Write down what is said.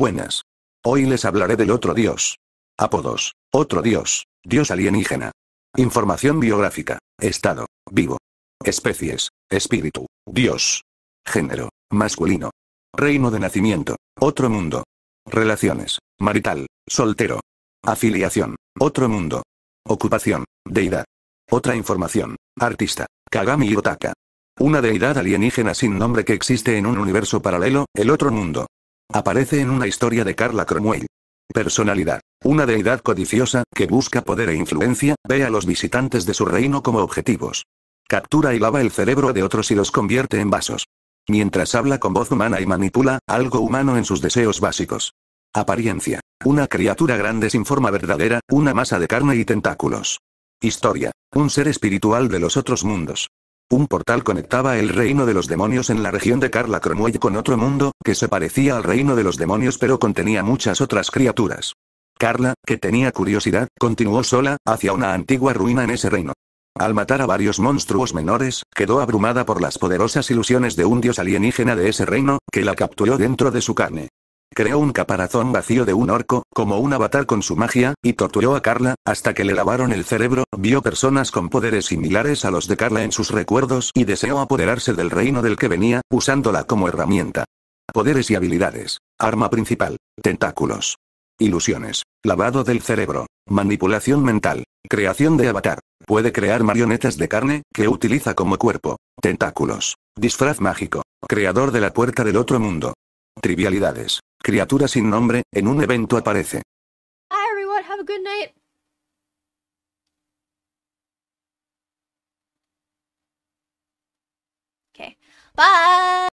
Buenas. Hoy les hablaré del otro dios. Apodos. Otro dios. Dios alienígena. Información biográfica. Estado. Vivo. Especies. Espíritu. Dios. Género. Masculino. Reino de nacimiento. Otro mundo. Relaciones. Marital. Soltero. Afiliación. Otro mundo. Ocupación. Deidad. Otra información. Artista. Kagami otaka Una deidad alienígena sin nombre que existe en un universo paralelo, el otro mundo. Aparece en una historia de Carla Cromwell. Personalidad. Una deidad codiciosa, que busca poder e influencia, ve a los visitantes de su reino como objetivos. Captura y lava el cerebro de otros y los convierte en vasos. Mientras habla con voz humana y manipula, algo humano en sus deseos básicos. Apariencia. Una criatura grande sin forma verdadera, una masa de carne y tentáculos. Historia. Un ser espiritual de los otros mundos. Un portal conectaba el reino de los demonios en la región de Carla Cromwell con otro mundo, que se parecía al reino de los demonios pero contenía muchas otras criaturas. Carla, que tenía curiosidad, continuó sola, hacia una antigua ruina en ese reino. Al matar a varios monstruos menores, quedó abrumada por las poderosas ilusiones de un dios alienígena de ese reino, que la capturó dentro de su carne creó un caparazón vacío de un orco, como un avatar con su magia, y torturó a Carla, hasta que le lavaron el cerebro, vio personas con poderes similares a los de Carla en sus recuerdos y deseó apoderarse del reino del que venía, usándola como herramienta. Poderes y habilidades. Arma principal. Tentáculos. Ilusiones. Lavado del cerebro. Manipulación mental. Creación de avatar. Puede crear marionetas de carne, que utiliza como cuerpo. Tentáculos. Disfraz mágico. Creador de la puerta del otro mundo. Trivialidades. Criatura sin nombre, en un evento aparece. Hi everyone, have a good night. Bye.